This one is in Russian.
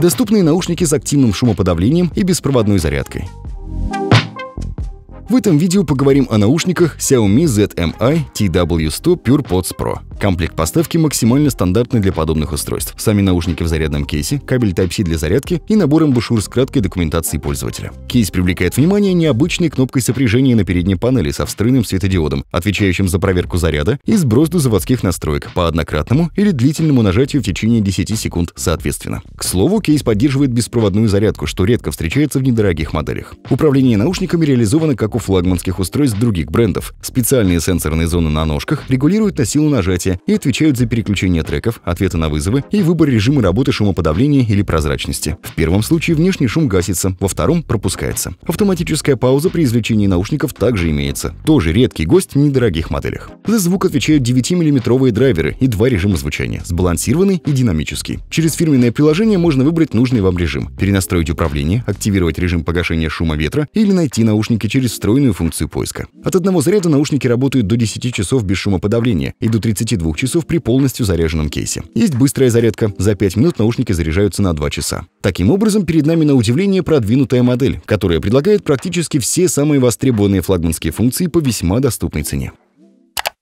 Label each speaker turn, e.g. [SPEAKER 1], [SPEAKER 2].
[SPEAKER 1] доступные наушники с активным шумоподавлением и беспроводной зарядкой. В этом видео поговорим о наушниках Xiaomi ZMI TW100 PurePods Pro. Комплект поставки максимально стандартный для подобных устройств. Сами наушники в зарядном кейсе, кабель Type-C для зарядки и набор эмбушюр с краткой документацией пользователя. Кейс привлекает внимание необычной кнопкой сопряжения на передней панели со встроенным светодиодом, отвечающим за проверку заряда и сброс до заводских настроек по однократному или длительному нажатию в течение 10 секунд соответственно. К слову, кейс поддерживает беспроводную зарядку, что редко встречается в недорогих моделях. Управление наушниками реализовано как у флагманских устройств других брендов. Специальные сенсорные зоны на ножках регулируют на силу нажатия записи и отвечают за переключение треков, ответы на вызовы и выбор режима работы шумоподавления или прозрачности. В первом случае внешний шум гасится, во втором пропускается. Автоматическая пауза при извлечении наушников также имеется. Тоже редкий гость в недорогих моделях. За звук отвечают 9-миллиметровые драйверы и два режима звучания – сбалансированный и динамический. Через фирменное приложение можно выбрать нужный вам режим, перенастроить управление, активировать режим погашения шума ветра или найти наушники через встроенную функцию поиска. От одного заряда наушники работают до 10 часов без шумоподавления и до 30 двух часов при полностью заряженном кейсе. Есть быстрая зарядка. За 5 минут наушники заряжаются на 2 часа. Таким образом, перед нами на удивление продвинутая модель, которая предлагает практически все самые востребованные флагманские функции по весьма доступной цене.